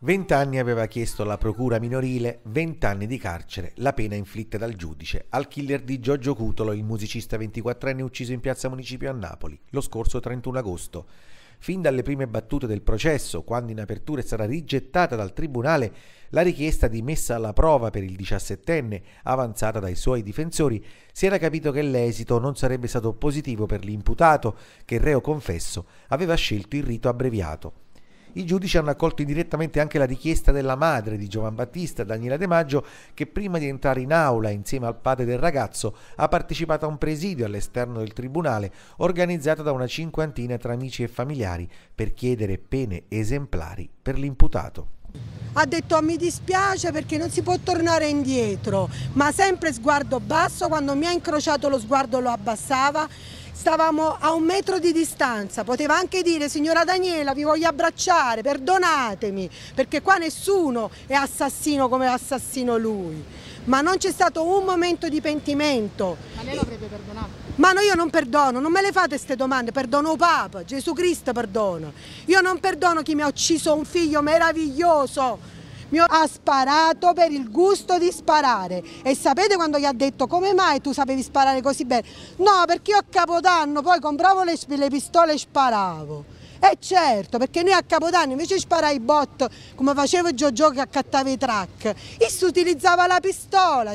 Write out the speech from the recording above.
20 anni aveva chiesto alla procura minorile 20 anni di carcere, la pena inflitta dal giudice al killer di Giorgio Cutolo, il musicista 24enne ucciso in piazza Municipio a Napoli lo scorso 31 agosto. Fin dalle prime battute del processo, quando in apertura sarà rigettata dal Tribunale la richiesta di messa alla prova per il 17enne avanzata dai suoi difensori, si era capito che l'esito non sarebbe stato positivo per l'imputato, che il reo confesso aveva scelto il rito abbreviato. I giudici hanno accolto indirettamente anche la richiesta della madre di Giovan Battista, Daniela De Maggio, che prima di entrare in aula insieme al padre del ragazzo ha partecipato a un presidio all'esterno del tribunale organizzato da una cinquantina tra amici e familiari per chiedere pene esemplari per l'imputato ha detto mi dispiace perché non si può tornare indietro, ma sempre sguardo basso, quando mi ha incrociato lo sguardo lo abbassava stavamo a un metro di distanza, poteva anche dire signora Daniela vi voglio abbracciare, perdonatemi, perché qua nessuno è assassino come assassino lui, ma non c'è stato un momento di pentimento. Ma lei l'avrebbe perdonato? Ma no, io non perdono, non me le fate queste domande, perdono Papa, Gesù Cristo perdono. Io non perdono chi mi ha ucciso un figlio meraviglioso, mio ha sparato per il gusto di sparare e sapete quando gli ha detto come mai tu sapevi sparare così bene? No perché io a Capodanno poi compravo le, le pistole e sparavo. E certo, perché noi a Capodanno invece di sparare i bot come facevo Giorgio che accattava i track, si utilizzava la pistola,